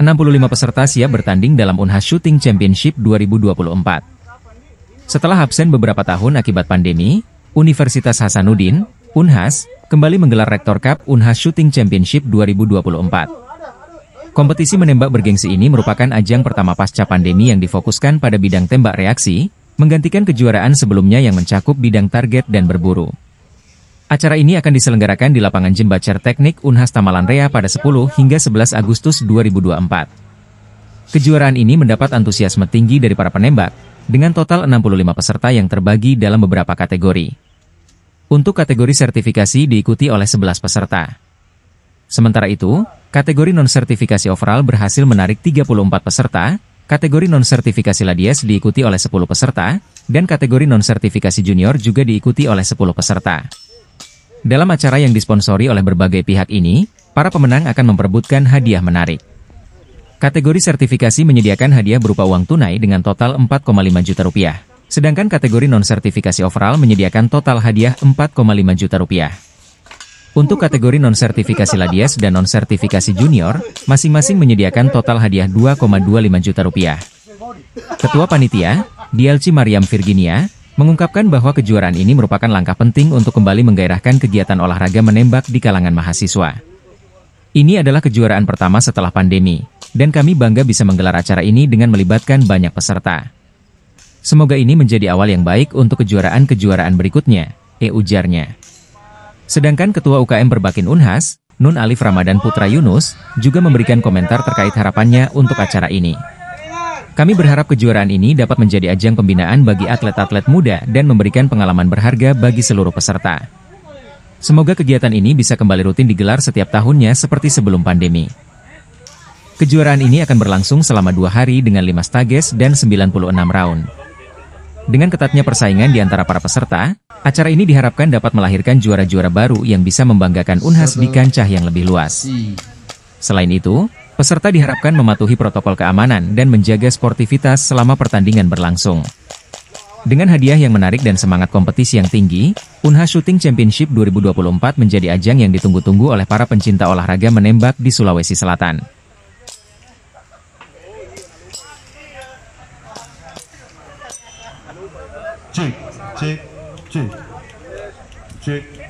65 peserta siap bertanding dalam Unhas Shooting Championship 2024. Setelah absen beberapa tahun akibat pandemi, Universitas Hasanuddin, Unhas, kembali menggelar Rektor Cup Unhas Shooting Championship 2024. Kompetisi menembak bergengsi ini merupakan ajang pertama pasca pandemi yang difokuskan pada bidang tembak reaksi, menggantikan kejuaraan sebelumnya yang mencakup bidang target dan berburu. Acara ini akan diselenggarakan di lapangan Jembacer Teknik Unhas Tamalanrea pada 10 hingga 11 Agustus 2024. Kejuaraan ini mendapat antusiasme tinggi dari para penembak, dengan total 65 peserta yang terbagi dalam beberapa kategori. Untuk kategori sertifikasi diikuti oleh 11 peserta. Sementara itu, kategori non-sertifikasi overall berhasil menarik 34 peserta, Kategori non-sertifikasi Ladies diikuti oleh 10 peserta, dan kategori non-sertifikasi junior juga diikuti oleh 10 peserta. Dalam acara yang disponsori oleh berbagai pihak ini, para pemenang akan memperebutkan hadiah menarik. Kategori sertifikasi menyediakan hadiah berupa uang tunai dengan total 4,5 juta rupiah. Sedangkan kategori non-sertifikasi overall menyediakan total hadiah 4,5 juta rupiah. Untuk kategori non-sertifikasi ladies dan non-sertifikasi junior, masing-masing menyediakan total hadiah 2,25 juta rupiah. Ketua Panitia, DLC Mariam Virginia, mengungkapkan bahwa kejuaraan ini merupakan langkah penting untuk kembali menggairahkan kegiatan olahraga menembak di kalangan mahasiswa. Ini adalah kejuaraan pertama setelah pandemi, dan kami bangga bisa menggelar acara ini dengan melibatkan banyak peserta. Semoga ini menjadi awal yang baik untuk kejuaraan-kejuaraan berikutnya, e ujarnya. Sedangkan Ketua UKM Berbakin Unhas, Nun Alif Ramadan Putra Yunus, juga memberikan komentar terkait harapannya untuk acara ini. Kami berharap kejuaraan ini dapat menjadi ajang pembinaan bagi atlet-atlet muda dan memberikan pengalaman berharga bagi seluruh peserta. Semoga kegiatan ini bisa kembali rutin digelar setiap tahunnya seperti sebelum pandemi. Kejuaraan ini akan berlangsung selama dua hari dengan lima stages dan 96 round. Dengan ketatnya persaingan di antara para peserta, acara ini diharapkan dapat melahirkan juara-juara baru yang bisa membanggakan Unhas di kancah yang lebih luas. Selain itu, Peserta diharapkan mematuhi protokol keamanan dan menjaga sportivitas selama pertandingan berlangsung. Dengan hadiah yang menarik dan semangat kompetisi yang tinggi, Unha Shooting Championship 2024 menjadi ajang yang ditunggu-tunggu oleh para pencinta olahraga menembak di Sulawesi Selatan. Cik, cik, cik, cik.